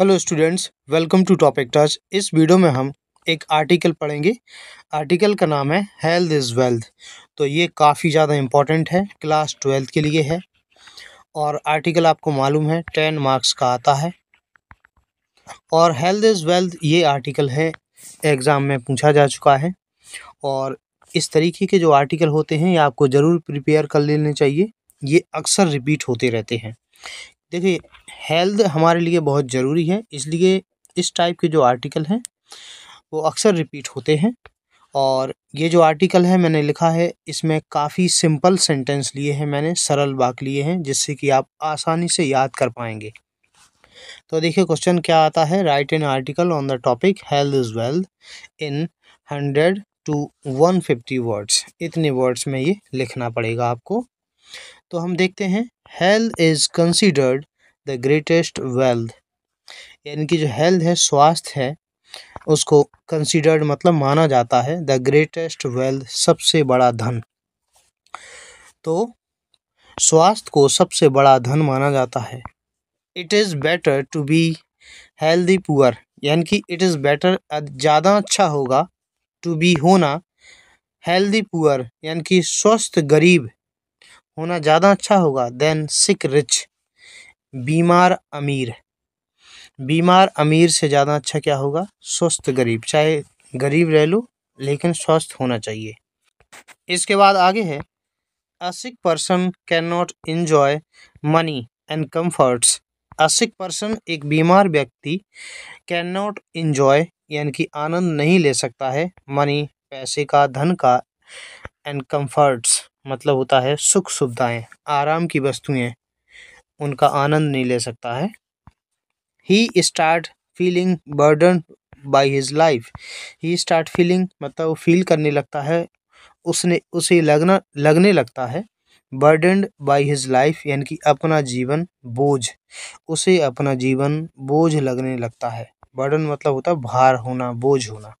hello students welcome to topic touch इस video में हम एक आर्टिकल पढ़ेंगे आर्टिकल का नाम है हेल्थ इज़ वेल्थ तो ये काफ़ी ज़्यादा इम्पॉर्टेंट है क्लास ट्वेल्थ के लिए है और आर्टिकल आपको मालूम है टेन मार्क्स का आता है और हेल्थ इज़ वेल्थ ये आर्टिकल है एग्ज़ाम में पूछा जा चुका है और इस तरीके के जो आर्टिकल होते हैं ये आपको ज़रूर प्रिपेयर कर लेने चाहिए ये अक्सर रिपीट होते रहते हैं देखिए हेल्थ हमारे लिए बहुत ज़रूरी है इसलिए इस टाइप के जो आर्टिकल हैं वो अक्सर रिपीट होते हैं और ये जो आर्टिकल है मैंने लिखा है इसमें काफ़ी सिंपल सेंटेंस लिए हैं मैंने सरल वाक लिए हैं जिससे कि आप आसानी से याद कर पाएंगे तो देखिए क्वेश्चन क्या आता है write an article on the topic health is wealth in hundred to one fifty words इतने वर्ड्स में ये लिखना पड़ेगा आपको तो हम देखते हैं health is considered the greatest wealth यानी कि जो हेल्थ है स्वास्थ्य है उसको कंसिडर्ड मतलब माना जाता है द ग्रेटेस्ट वेल्थ सबसे बड़ा धन तो स्वास्थ्य को सबसे बड़ा धन माना जाता है it is better to be healthy poor यानी कि इट इज़ बेटर ज़्यादा अच्छा होगा टू बी होना हेल्दी पुअर यानी कि स्वस्थ गरीब होना ज़्यादा अच्छा होगा देन सिक रिच बीमार अमीर बीमार अमीर से ज़्यादा अच्छा क्या होगा स्वस्थ गरीब चाहे गरीब रह लो लेकिन स्वस्थ होना चाहिए इसके बाद आगे है a sick person can not enjoy money and comforts a sick person एक बीमार व्यक्ति कैन नॉट इन्जॉय यानी कि आनंद नहीं ले सकता है मनी पैसे का धन का एंड कम्फर्ट्स मतलब होता है सुख सुविधाएं आराम की वस्तुएं उनका आनंद नहीं ले सकता है he start feeling burden by his life he start feeling मतलब वो फील करने लगता है उसने उसे लगना लगने लगता है बर्डन बाई हिज लाइफ यानी कि अपना जीवन बोझ उसे अपना जीवन बोझ लगने लगता है बर्डन मतलब होता है भार होना बोझ होना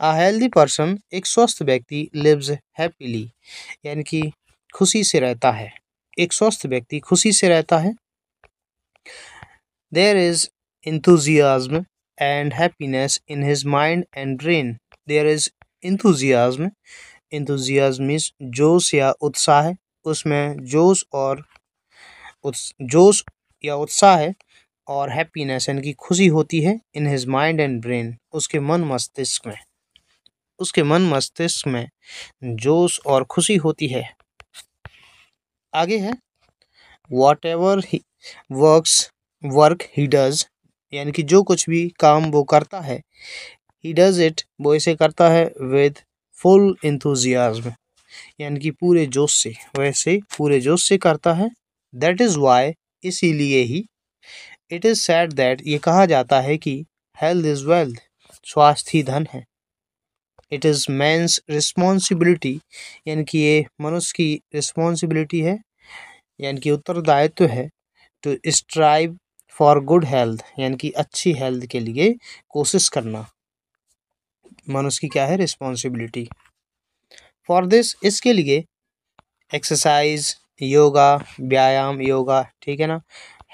अ हेल्दी पर्सन एक स्वस्थ व्यक्ति लिव्स हैप्पीली यानी कि खुशी से रहता है एक स्वस्थ व्यक्ति खुशी से रहता है there is enthusiasm and happiness in his mind and brain there is enthusiasm enthusiasm means जोश या उत्साह है उसमें जोश और जोश या उत्साह है और हैप्पीनेस यानी कि खुशी होती है in his mind and brain उसके मन मस्तिष्क में उसके मन मस्तिष्क में जोश और खुशी होती है आगे है whatever works work he does यानी कि जो कुछ भी काम वो करता है ही डज इट वो इसे करता है विद फुल इंथुजियाज्म यानी कि पूरे जोश से वैसे पूरे जोश से करता है दैट इज़ वाई इसीलिए ही इट इज़ सैड दैट ये कहा जाता है कि हेल्थ इज़ वेल्थ स्वास्थ्य ही धन है इट इज़ मैंस रिस्पॉन्सिबिलिटी यानी कि ये मनुष्य की रिस्पॉन्सिबिलिटी है यानी कि उत्तरदायित्व है to strive for good health यानी कि अच्छी हेल्थ के लिए कोशिश करना मनुष्य की क्या है रिस्पॉन्सिबिलिटी फॉर दिस इसके लिए एक्सरसाइज योगा व्यायाम योगा ठीक है ना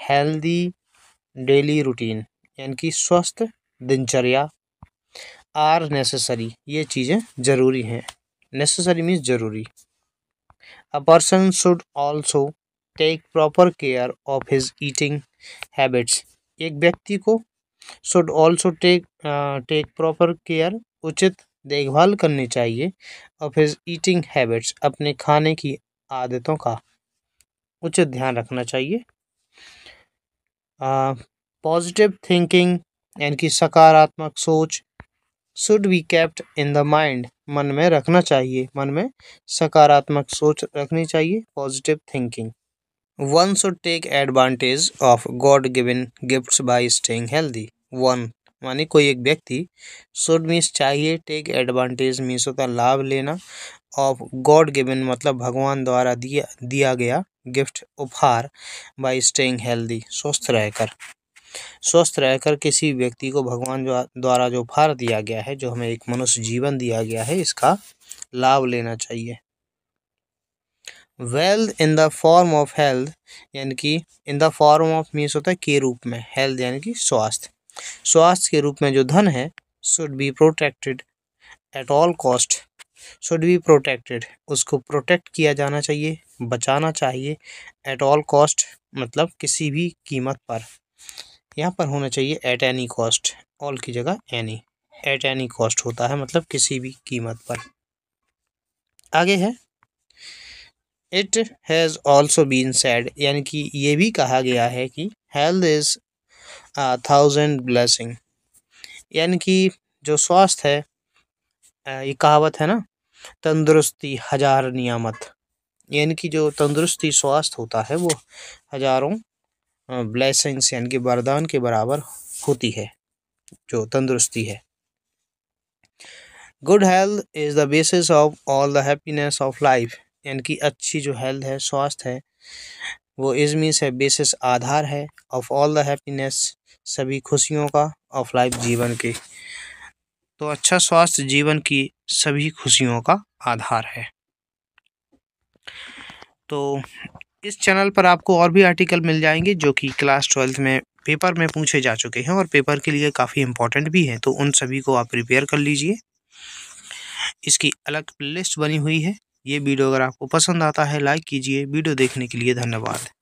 हेल्दी डेली रूटीन यानी कि स्वस्थ दिनचर्या आर नेसेसरी ये चीज़ें ज़रूरी हैं नेसेसरी मीन्स ज़रूरी a person should also take proper care of his eating habits एक व्यक्ति को should also take take proper care उचित देखभाल करनी चाहिए ऑफ हिज ईटिंग हैबिट्स अपने खाने की आदतों का उचित ध्यान रखना चाहिए पॉजिटिव थिंकिंग यानी कि सकारात्मक सोच should be kept in the mind मन में रखना चाहिए मन में सकारात्मक सोच रखनी चाहिए positive thinking one should take advantage of God given gift by staying healthy one मानी कोई एक व्यक्ति शुड मीन्स चाहिए टेक एडवांटेज मीन्स होता लाभ लेना ऑफ गॉड गिवन मतलब भगवान द्वारा दिया दिया गया गिफ्ट उपहार बाय स्टेइंग हेल्दी स्वस्थ रहकर स्वस्थ रहकर किसी व्यक्ति को भगवान द्वारा जो भार दिया गया है जो हमें एक मनुष्य जीवन दिया गया है इसका लाभ लेना चाहिए wealth in the form of health यानी कि in the form of means होता है के रूप में हेल्थ यानी कि स्वास्थ्य स्वास्थ्य के रूप में जो धन है should be protected at all cost should be protected उसको प्रोटेक्ट किया जाना चाहिए बचाना चाहिए एट ऑल कॉस्ट मतलब किसी भी कीमत पर यहाँ पर होना चाहिए एट एनी कॉस्ट ऑल की जगह एनी एट एनी कॉस्ट होता है मतलब किसी भी कीमत पर आगे है it has also been said यानी कि ये भी कहा गया है कि हेल्थ इज़ थाउजेंड ब्लेसिंग यानी कि जो स्वास्थ्य है ये कहावत है ना तंदुरुस्ती हज़ार नियामत यानी कि जो तंदुरुस्ती स्वास्थ्य होता है वो हज़ारों ब्लैसिंग्स यानी कि वरदान के बराबर होती है जो तंदुरुस्ती है good health is the basis of all the happiness of life यानी कि अच्छी जो हेल्थ है स्वास्थ्य है वो इजमी मीन्स बेसिस आधार है ऑफ ऑल द हैप्पीनेस सभी खुशियों का ऑफ लाइफ जीवन के तो अच्छा स्वास्थ्य जीवन की सभी खुशियों का आधार है तो इस चैनल पर आपको और भी आर्टिकल मिल जाएंगे जो कि क्लास ट्वेल्थ में पेपर में पूछे जा चुके हैं और पेपर के लिए काफ़ी इंपॉर्टेंट भी हैं तो उन सभी को आप प्रिपेयर कर लीजिए इसकी अलग लिस्ट बनी हुई है ये वीडियो अगर आपको पसंद आता है लाइक कीजिए वीडियो देखने के लिए धन्यवाद